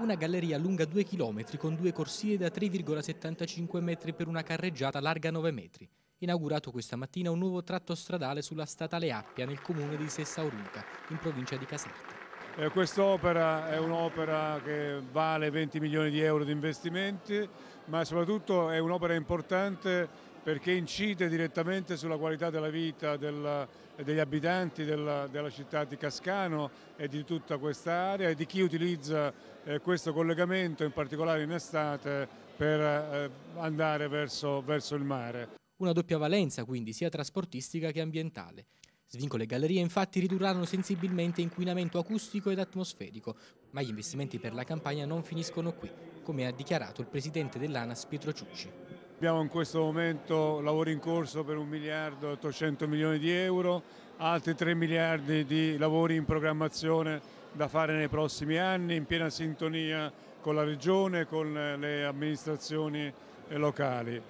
Una galleria lunga 2 km con due corsie da 3,75 metri per una carreggiata larga 9 metri. Inaugurato questa mattina un nuovo tratto stradale sulla statale Appia nel comune di Sessaurica, in provincia di Caserta. Eh, Quest'opera è un'opera che vale 20 milioni di euro di investimenti, ma soprattutto è un'opera importante perché incide direttamente sulla qualità della vita del, degli abitanti della, della, città di Cascano e di tutta questa area e di chi utilizza eh, questo collegamento, in particolare in estate, per eh, andare verso, verso il mare. Una doppia valenza quindi sia trasportistica che ambientale. Svincole e gallerie infatti ridurranno sensibilmente inquinamento acustico ed atmosferico, ma gli investimenti per la campagna non finiscono qui, come ha dichiarato il presidente dell'ANAS Pietro Ciucci. Abbiamo in questo momento lavori in corso per 1 miliardo e 800 milioni di euro, altri 3 miliardi di lavori in programmazione da fare nei prossimi anni in piena sintonia con la Regione e con le amministrazioni locali.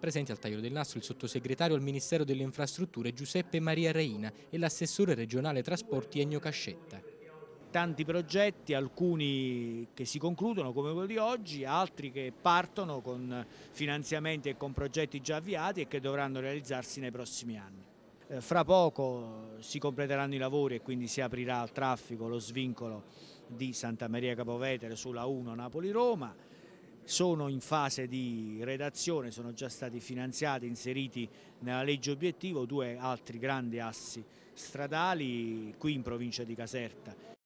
Presenti al taglio del nastro il sottosegretario al Ministero delle Infrastrutture Giuseppe Maria Reina e l'assessore regionale trasporti Ennio Cascetta tanti progetti, alcuni che si concludono come quello di oggi, altri che partono con finanziamenti e con progetti già avviati e che dovranno realizzarsi nei prossimi anni. Eh, fra poco si completeranno i lavori e quindi si aprirà al traffico lo svincolo di Santa Maria Capovetere sulla 1 Napoli-Roma. Sono in fase di redazione, sono già stati finanziati, inseriti nella legge obiettivo due altri grandi assi stradali qui in provincia di Caserta.